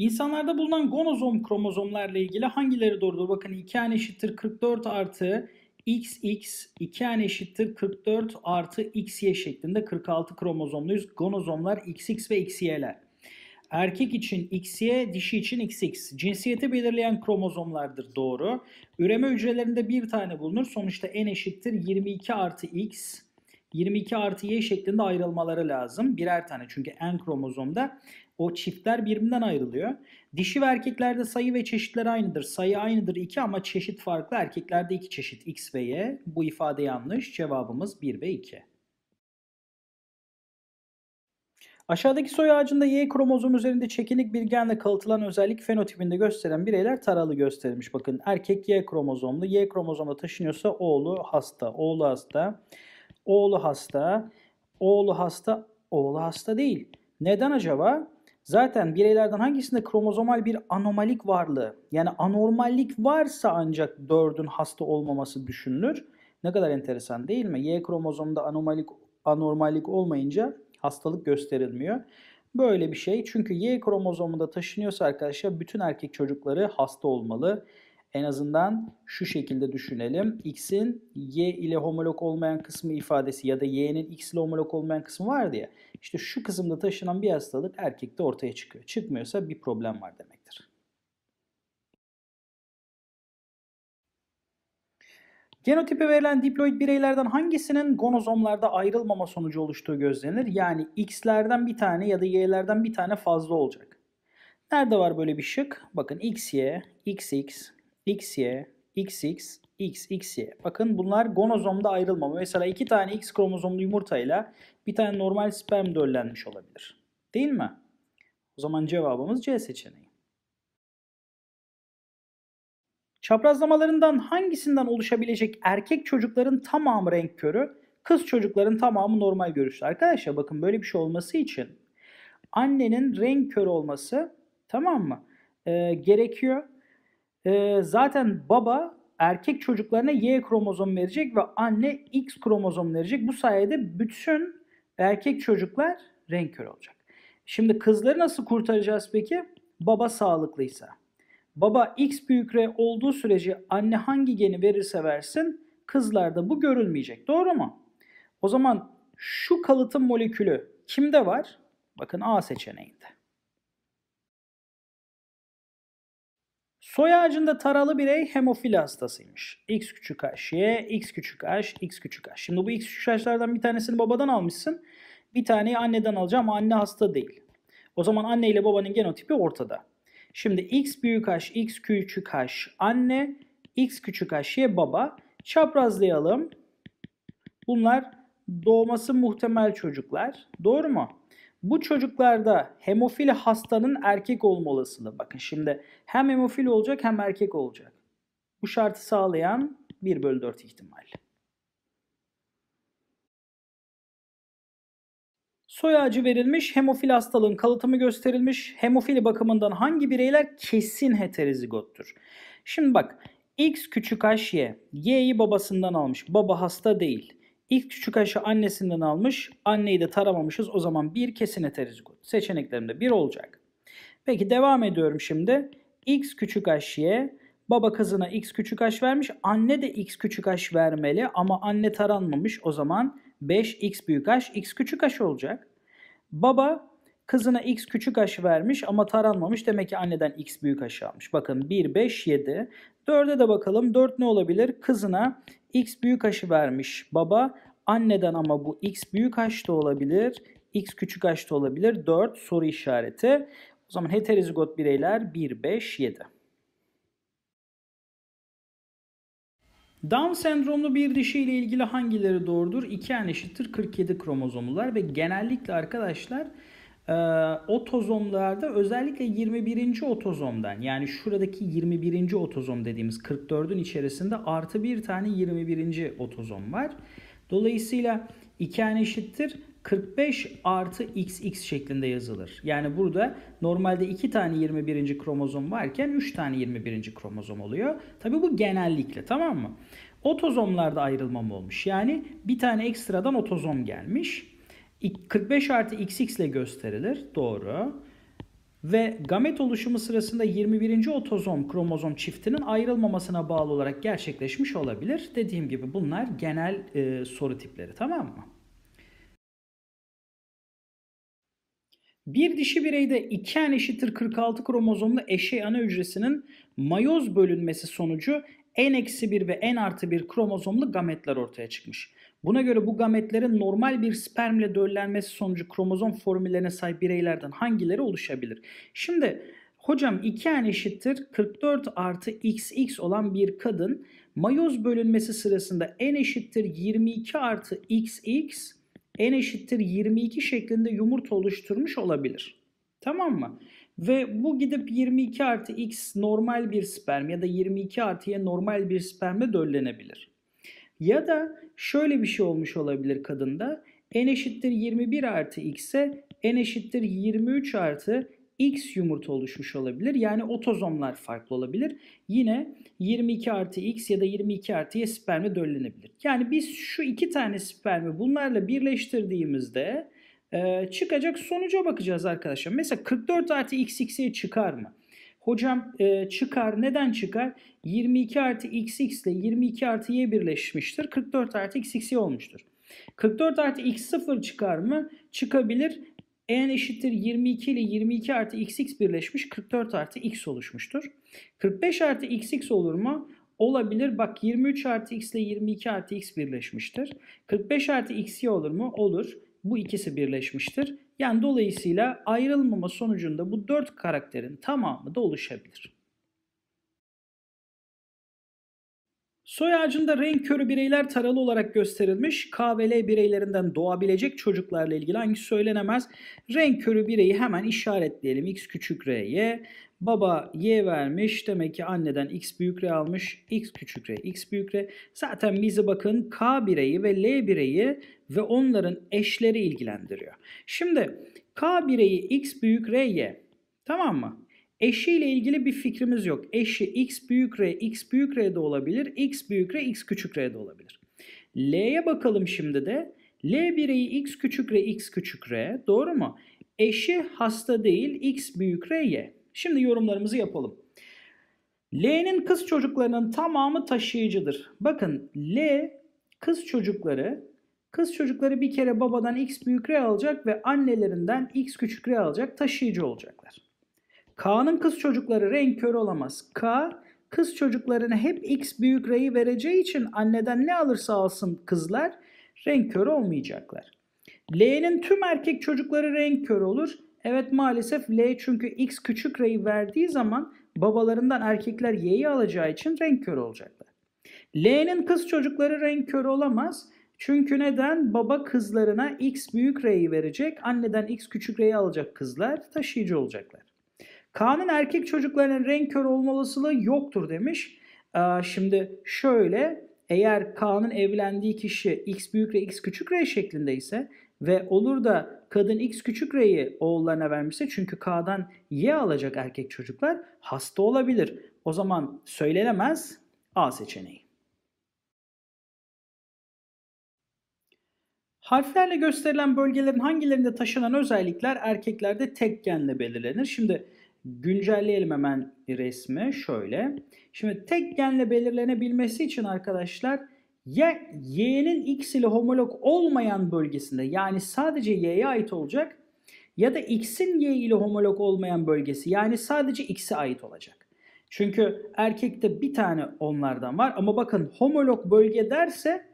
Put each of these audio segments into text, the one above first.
İnsanlarda bulunan gonozom kromozomlarla ilgili hangileri doğrudur? Bakın 2 an eşittir 44 artı XX 2 an eşittir 44 artı XY şeklinde 46 kromozomluyuz. Gonozomlar XX ve XY'ler. Erkek için XY, dişi için XX. Cinsiyeti belirleyen kromozomlardır doğru. Üreme hücrelerinde bir tane bulunur. Sonuçta n eşittir 22 artı X 22 artı y şeklinde ayrılmaları lazım. Birer tane çünkü en kromozomda o çiftler birbirinden ayrılıyor. Dişi ve erkeklerde sayı ve çeşitler aynıdır. Sayı aynıdır 2 ama çeşit farklı. Erkeklerde 2 çeşit x ve y. Bu ifade yanlış. Cevabımız 1 ve 2. Aşağıdaki soy ağacında Y kromozom üzerinde çekinik bir genle kalıtılan özellik fenotipinde gösteren bireyler taralı gösterilmiş. Bakın erkek Y kromozomlu, Y kromozomda taşınıyorsa oğlu hasta, oğlu hasta. Oğlu hasta, oğlu hasta, oğlu hasta değil. Neden acaba? Zaten bireylerden hangisinde kromozomal bir anomalik varlığı yani anormallik varsa ancak dördün hasta olmaması düşünülür. Ne kadar enteresan değil mi? Y kromozomda anomalik anormallik olmayınca hastalık gösterilmiyor. Böyle bir şey. Çünkü Y kromozomunda taşınıyorsa arkadaşlar bütün erkek çocukları hasta olmalı. En azından şu şekilde düşünelim. X'in y ile homolog olmayan kısmı ifadesi ya da y'nin x ile homolog olmayan kısmı var diye. İşte şu kısımda taşınan bir hastalık erkekte ortaya çıkıyor. Çıkmıyorsa bir problem var demektir. Genotipe verilen diploid bireylerden hangisinin gonozomlarda ayrılmama sonucu oluştuğu gözlenir? Yani X'lerden bir tane ya da Y'lerden bir tane fazla olacak. Nerede var böyle bir şık? Bakın XY, XX, XY, XX, XXY. Bakın bunlar gonozomda ayrılmama. Mesela iki tane X kromozomlu yumurtayla bir tane normal sperm döllenmiş olabilir. Değil mi? O zaman cevabımız C seçeneği. Çaprazlamalarından hangisinden oluşabilecek erkek çocukların tamamı renk körü, kız çocukların tamamı normal görüşlü. Arkadaşlar bakın böyle bir şey olması için annenin renk körü olması tamam mı? E, gerekiyor e, zaten baba erkek çocuklarına Y kromozom verecek ve anne X kromozom verecek. Bu sayede bütün erkek çocuklar renk kör olacak. Şimdi kızları nasıl kurtaracağız peki? Baba sağlıklıysa. Baba X büyük R olduğu sürece anne hangi geni verirse versin kızlarda bu görülmeyecek. Doğru mu? O zaman şu kalıtım molekülü kimde var? Bakın A seçeneğinde. Soy ağacında taralı birey hemofili hastasıymış. X küçük h y, X küçük H, X küçük H. Şimdi bu X küçük H'lerden bir tanesini babadan almışsın. Bir taneyi anneden alacağım. Anne hasta değil. O zaman anne ile babanın genotipi ortada. Şimdi X büyük H, X küçük H anne, X küçük h y, baba. Çaprazlayalım. Bunlar doğması muhtemel çocuklar. Doğru mu? Bu çocuklarda hemofili hastanın erkek olma olasılığı. Bakın şimdi hem hemofili olacak hem erkek olacak. Bu şartı sağlayan 1 bölü 4 ihtimal. Soy ağacı verilmiş, hemofili hastalığın kalıtımı gösterilmiş. Hemofili bakımından hangi bireyler kesin heterozigottur? Şimdi bak, X küçük h y. Y'yi babasından almış. Baba hasta değil. İlk küçük aşı annesinden almış. Anneyi de taramamışız. O zaman bir kesin heterozigot. Seçeneklerimde bir olacak. Peki devam ediyorum şimdi. X küçük aşıya baba kızına X küçük aş vermiş. Anne de X küçük aş vermeli ama anne taranmamış. O zaman 5 X büyük aş X küçük aş olacak. Baba Kızına x küçük h vermiş ama taranmamış. Demek ki anneden x büyük h almış. Bakın 1, 5, 7. 4'e de bakalım. 4 ne olabilir? Kızına x büyük h'ı vermiş baba. Anneden ama bu x büyük h da olabilir. x küçük h da olabilir. 4 soru işareti. O zaman heterozigot bireyler 1, 5, 7. Down sendromlu bir dişi ile ilgili hangileri doğrudur? 2 en eşittir 47 kromozomlular ve genellikle arkadaşlar e, ee, otozomlarda özellikle 21. otozomdan yani şuradaki 21. otozom dediğimiz 44'ün içerisinde artı bir tane 21. otozom var. Dolayısıyla iki tane eşittir 45 artı XX şeklinde yazılır. Yani burada normalde 2 tane 21. kromozom varken 3 tane 21. kromozom oluyor. Tabi bu genellikle tamam mı? Otozomlarda ayrılmam olmuş. Yani bir tane ekstradan otozom gelmiş. 45 artı xx ile gösterilir. Doğru. Ve gamet oluşumu sırasında 21. otozom kromozom çiftinin ayrılmamasına bağlı olarak gerçekleşmiş olabilir. Dediğim gibi bunlar genel e, soru tipleri tamam mı? Bir dişi bireyde 2 en eşittir 46 kromozomlu eşey ana hücresinin mayoz bölünmesi sonucu en eksi bir ve en artı bir kromozomlu gametler ortaya çıkmış. Buna göre bu gametlerin normal bir spermle döllenmesi sonucu kromozom formüllerine sahip bireylerden hangileri oluşabilir? Şimdi hocam 2N eşittir 44 artı XX olan bir kadın mayoz bölünmesi sırasında en eşittir 22 artı XX en eşittir 22 şeklinde yumurta oluşturmuş olabilir. Tamam mı? Ve bu gidip 22 artı x normal bir sperm ya da 22 artı y normal bir sperme döllenebilir. Ya da şöyle bir şey olmuş olabilir kadında. n eşittir 21 artı x'e n eşittir 23 artı x yumurta oluşmuş olabilir. Yani otozomlar farklı olabilir. Yine 22 artı x ya da 22 artı y sperme döllenebilir. Yani biz şu iki tane spermi bunlarla birleştirdiğimizde e, çıkacak sonuca bakacağız arkadaşlar. Mesela 44 artı xx'e çıkar mı? Hocam e, çıkar. Neden çıkar? 22 artı xx ile 22 artı y birleşmiştir. 44 artı xx'e olmuştur. 44 artı x0 çıkar mı? Çıkabilir. n eşittir 22 ile 22 artı xx birleşmiş. 44 artı x oluşmuştur. 45 artı xx olur mu? Olabilir. Bak 23 artı x ile 22 artı x birleşmiştir. 45 artı xy olur mu? Olur bu ikisi birleşmiştir. Yani dolayısıyla ayrılmama sonucunda bu dört karakterin tamamı da oluşabilir. Soy ağacında renk körü bireyler taralı olarak gösterilmiş. K ve L bireylerinden doğabilecek çocuklarla ilgili hangisi söylenemez? Renk körü bireyi hemen işaretleyelim. X küçük R'ye. Baba y vermiş. Demek ki anneden x büyük r almış. x küçük r, x büyük r. Zaten bize bakın k bireyi ve l bireyi ve onların eşleri ilgilendiriyor. Şimdi k bireyi x büyük r y. Tamam mı? Eşiyle ilgili bir fikrimiz yok. Eşi x büyük r, x büyük r de olabilir. x büyük r, x küçük r de olabilir. L'ye bakalım şimdi de. L bireyi x küçük r, x küçük r. Doğru mu? Eşi hasta değil, x büyük r, y. Şimdi yorumlarımızı yapalım. L'nin kız çocuklarının tamamı taşıyıcıdır. Bakın L kız çocukları kız çocukları bir kere babadan x büyük R alacak ve annelerinden x küçük R alacak taşıyıcı olacaklar. K'nın kız çocukları renk körü olamaz. K kız çocuklarına hep x büyük R'yi vereceği için anneden ne alırsa alsın kızlar renk körü olmayacaklar. L'nin tüm erkek çocukları renk körü olur. Evet maalesef L çünkü X küçük R'yi verdiği zaman babalarından erkekler Y'yi alacağı için renk körü olacaklar. L'nin kız çocukları renk körü olamaz. Çünkü neden? Baba kızlarına X büyük R'yi verecek, anneden X küçük R'yi alacak kızlar taşıyıcı olacaklar. Kaan'ın erkek çocuklarının renk körü olma olasılığı yoktur demiş. Şimdi şöyle eğer K'nın evlendiği kişi x büyük R x küçük R şeklinde ise ve olur da kadın x küçük R'yi oğullarına vermişse çünkü K'dan y alacak erkek çocuklar hasta olabilir. O zaman söylenemez A seçeneği. Harflerle gösterilen bölgelerin hangilerinde taşınan özellikler erkeklerde tek genle belirlenir. Şimdi Güncelleyelim hemen resmi şöyle. Şimdi tek genle belirlenebilmesi için arkadaşlar ya y'nin x ile homolog olmayan bölgesinde yani sadece y'ye ait olacak ya da x'in y ile homolog olmayan bölgesi yani sadece x'e ait olacak. Çünkü erkekte bir tane onlardan var ama bakın homolog bölge derse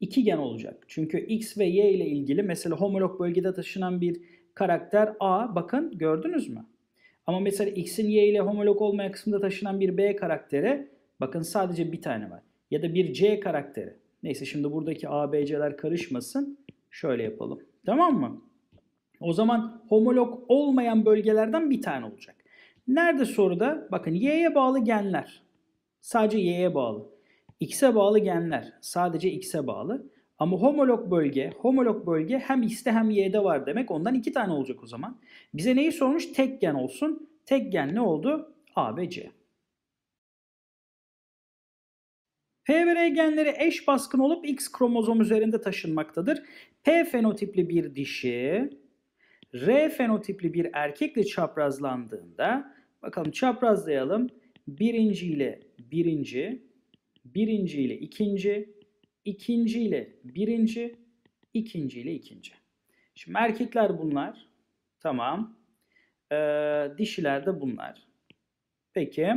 iki gen olacak. Çünkü x ve y ile ilgili mesela homolog bölgede taşınan bir karakter a bakın gördünüz mü? Ama mesela x'in y ile homolog olmayan kısımda taşınan bir b karakteri bakın sadece bir tane var. Ya da bir c karakteri. Neyse şimdi buradaki a, b, c'ler karışmasın. Şöyle yapalım. Tamam mı? O zaman homolog olmayan bölgelerden bir tane olacak. Nerede soruda? Bakın y'ye bağlı genler. Sadece y'ye bağlı. x'e bağlı genler. Sadece x'e bağlı. Ama homolog bölge, homolog bölge hem iste hem y'de var demek. Ondan iki tane olacak o zaman. Bize neyi sormuş? Tek gen olsun. Tek gen ne oldu? A ve C. P ve R genleri eş baskın olup X kromozom üzerinde taşınmaktadır. P fenotipli bir dişi, R fenotipli bir erkekle çaprazlandığında, bakalım çaprazlayalım. Birinci ile birinci, birinci ile ikinci, ikinci ile birinci, ikinci ile ikinci. Şimdi erkekler bunlar. Tamam. Ee, dişiler de bunlar. Peki.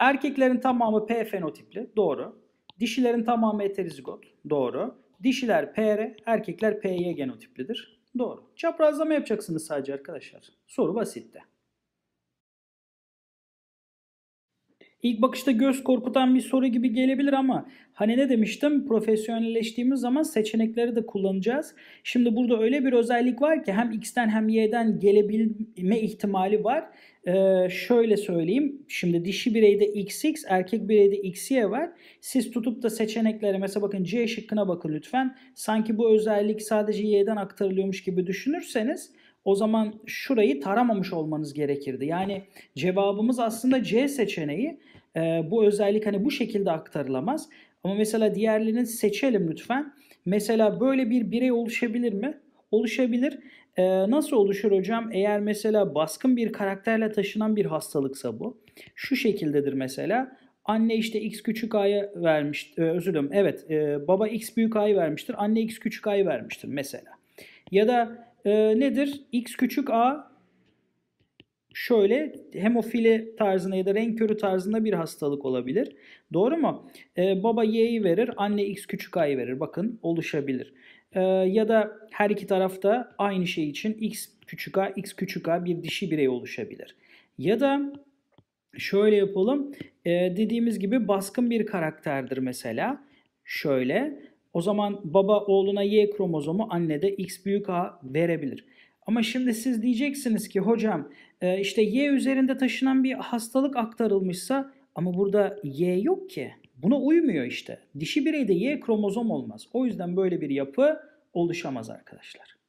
Erkeklerin tamamı P fenotipli. Doğru. Dişilerin tamamı heterozigot, Doğru. Dişiler PR, erkekler PY genotiplidir. Doğru. Çaprazlama yapacaksınız sadece arkadaşlar. Soru basitti. İlk bakışta göz korkutan bir soru gibi gelebilir ama hani ne demiştim profesyonelleştiğimiz zaman seçenekleri de kullanacağız. Şimdi burada öyle bir özellik var ki hem X'ten hem Y'den gelebilme ihtimali var. Ee, şöyle söyleyeyim şimdi dişi bireyde XX erkek bireyde XY var. Siz tutup da seçeneklere mesela bakın C şıkkına bakın lütfen. Sanki bu özellik sadece Y'den aktarılıyormuş gibi düşünürseniz o zaman şurayı taramamış olmanız gerekirdi. Yani cevabımız aslında C seçeneği. E, bu özellik hani bu şekilde aktarılamaz. Ama mesela diğerlerini seçelim lütfen. Mesela böyle bir birey oluşabilir mi? Oluşabilir. E, nasıl oluşur hocam? Eğer mesela baskın bir karakterle taşınan bir hastalıksa bu. Şu şekildedir mesela. Anne işte x küçük a'ya vermiş, e, özür dilerim. Evet, e, baba x büyük a'yı vermiştir. Anne x küçük a'yı vermiştir mesela. Ya da e, nedir? X küçük a şöyle hemofili tarzında ya da renk körü tarzında bir hastalık olabilir. Doğru mu? E, baba y'yi verir, anne x küçük a'yı verir. Bakın oluşabilir. E, ya da her iki tarafta aynı şey için x küçük a, x küçük a bir dişi birey oluşabilir. Ya da şöyle yapalım. E, dediğimiz gibi baskın bir karakterdir mesela. Şöyle o zaman baba oğluna Y kromozomu, anne de X büyük A verebilir. Ama şimdi siz diyeceksiniz ki hocam e, işte Y üzerinde taşınan bir hastalık aktarılmışsa ama burada Y yok ki. Buna uymuyor işte. Dişi bireyde Y kromozom olmaz. O yüzden böyle bir yapı oluşamaz arkadaşlar.